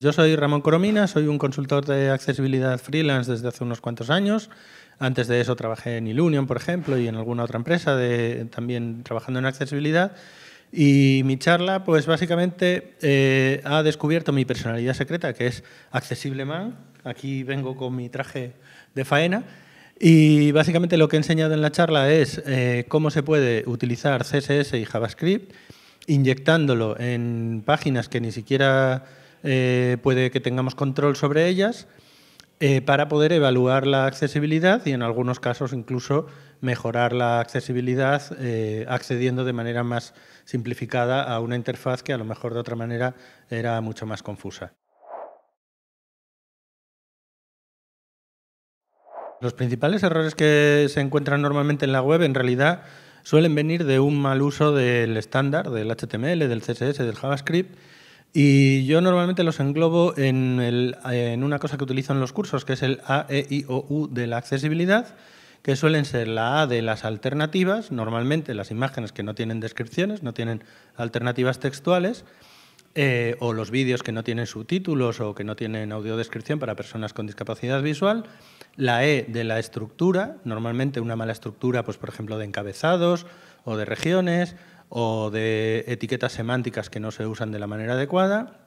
Yo soy Ramón Coromina, soy un consultor de accesibilidad freelance desde hace unos cuantos años. Antes de eso trabajé en Ilunion, por ejemplo, y en alguna otra empresa de, también trabajando en accesibilidad. Y mi charla, pues básicamente eh, ha descubierto mi personalidad secreta, que es Accesible Man. Aquí vengo con mi traje de faena. Y básicamente lo que he enseñado en la charla es eh, cómo se puede utilizar CSS y JavaScript, inyectándolo en páginas que ni siquiera eh, puede que tengamos control sobre ellas eh, para poder evaluar la accesibilidad y en algunos casos incluso mejorar la accesibilidad eh, accediendo de manera más simplificada a una interfaz que a lo mejor de otra manera era mucho más confusa. Los principales errores que se encuentran normalmente en la web en realidad suelen venir de un mal uso del estándar, del HTML, del CSS, del JavaScript y yo normalmente los englobo en, una cosa que utilizo en los cursos, que es el A, E, I, O, U de la accesibilidad, que suelen ser la A de las alternativas, normalmente las imágenes que no tienen descripciones, no tienen alternativas textuales, eh, o los vídeos que no tienen subtítulos o que no tienen audiodescripción para personas con discapacidad visual. La E de la estructura, normalmente una mala estructura, pues por ejemplo, de encabezados o de regiones o de etiquetas semánticas que no se usan de la manera adecuada,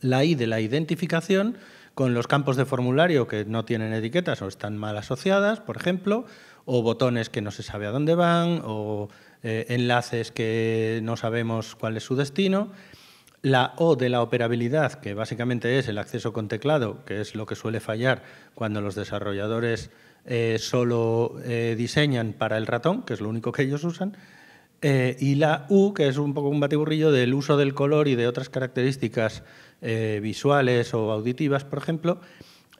la I de la identificación con los campos de formulario que no tienen etiquetas o están mal asociadas, por ejemplo, o botones que no se sabe a dónde van, o eh, enlaces que no sabemos cuál es su destino. La O de la operabilidad, que básicamente es el acceso con teclado, que es lo que suele fallar cuando los desarrolladores eh, solo eh, diseñan para el ratón, que es lo único que ellos usan. Eh, y la U, que es un poco un batiburrillo del uso del color y de otras características eh, visuales o auditivas, por ejemplo,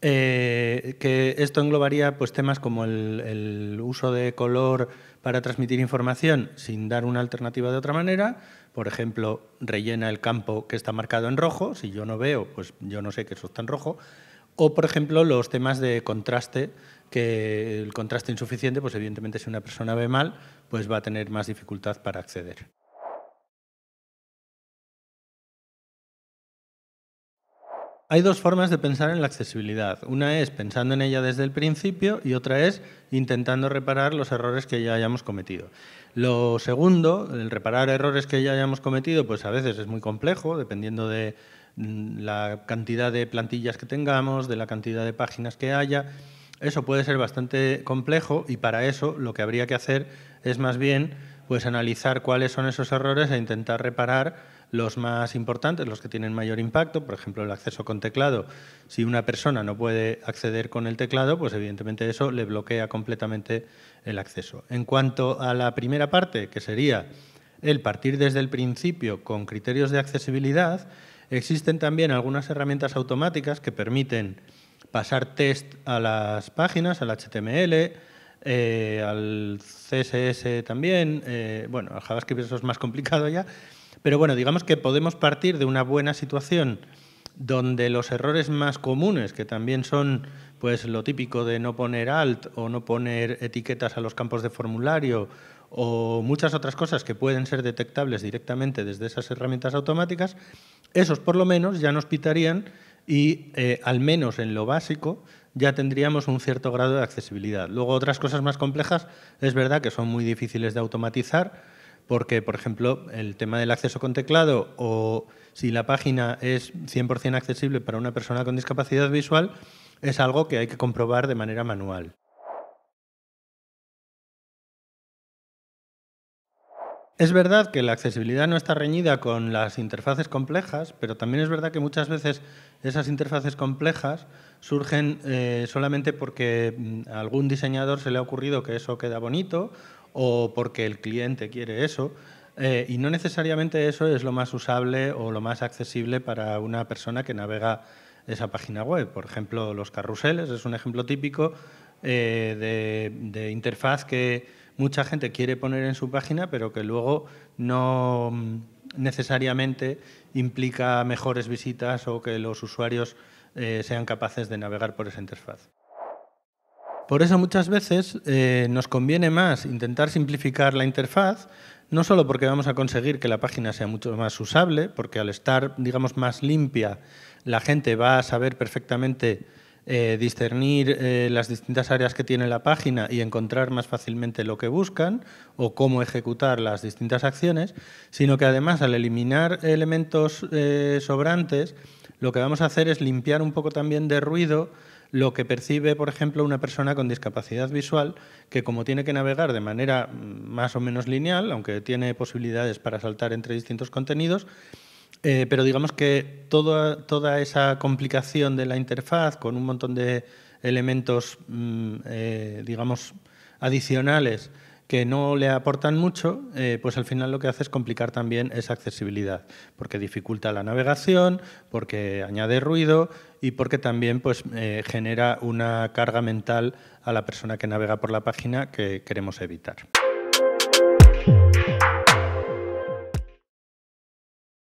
eh, que esto englobaría pues, temas como el, el, uso de color para transmitir información sin dar una alternativa de otra manera. Por ejemplo, rellena el campo que está marcado en rojo. Si yo no veo, pues yo no sé que eso está en rojo. O, por ejemplo, los temas de contraste que el contraste insuficiente, pues evidentemente si una persona ve mal, pues va a tener más dificultad para acceder. Hay dos formas de pensar en la accesibilidad. Una es pensando en ella desde el principio y otra es intentando reparar los errores que ya hayamos cometido. Lo segundo, el reparar errores que ya hayamos cometido, pues a veces es muy complejo, dependiendo de mm, la cantidad de plantillas que tengamos, de la cantidad de páginas que haya. Eso puede ser bastante complejo y para eso lo que habría que hacer es más bien pues analizar cuáles son esos errores e intentar reparar los más importantes, los que tienen mayor impacto, por ejemplo el acceso con teclado. Si una persona no puede acceder con el teclado, pues evidentemente eso le bloquea completamente el acceso. En cuanto a la primera parte, que sería el partir desde el principio con criterios de accesibilidad, existen también algunas herramientas automáticas que permiten pasar test a las páginas, al HTML, eh, al CSS también, eh, bueno, al JavaScript eso es más complicado ya, pero bueno, digamos que podemos partir de una buena situación donde los errores más comunes, que también son pues lo típico de no poner alt o no poner etiquetas a los campos de formulario o muchas otras cosas que pueden ser detectables directamente desde esas herramientas automáticas, esos por lo menos ya nos pitarían y eh, al menos en lo básico ya tendríamos un cierto grado de accesibilidad. Luego otras cosas más complejas es verdad que son muy difíciles de automatizar porque, por ejemplo, el tema del acceso con teclado o si la página es 100% accesible para una persona con discapacidad visual es algo que hay que comprobar de manera manual. Es verdad que la accesibilidad no está reñida con las interfaces complejas, pero también es verdad que muchas veces esas interfaces complejas surgen eh, solamente porque mm, a algún diseñador se le ha ocurrido que eso queda bonito o porque el cliente quiere eso. Eh, y no necesariamente eso es lo más usable o lo más accesible para una persona que navega esa página web. Por ejemplo, los carruseles es un ejemplo típico eh, de interfaz que mucha gente quiere poner en su página, pero que luego no mm, necesariamente implica mejores visitas o que los usuarios eh, sean capaces de navegar por esa interfaz. Por eso muchas veces eh, nos conviene más intentar simplificar la interfaz, no solo porque vamos a conseguir que la página sea mucho más usable, porque al estar, digamos, más limpia, la gente va a saber perfectamente eh, discernir eh, las distintas áreas que tiene la página y encontrar más fácilmente lo que buscan o cómo ejecutar las distintas acciones, sino que además al eliminar elementos eh, sobrantes, lo que vamos a hacer es limpiar un poco también de ruido lo que percibe, por ejemplo, una persona con discapacidad visual, que como tiene que navegar de manera mm, más o menos lineal, aunque tiene posibilidades para saltar entre distintos contenidos, eh, pero digamos que toda, esa complicación de la interfaz con un montón de elementos, mm, eh, digamos, adicionales que no le aportan mucho, eh, pues al final lo que hace es complicar también esa accesibilidad, porque dificulta la navegación, porque añade ruido y porque también pues, genera una carga mental a la persona que navega por la página que queremos evitar.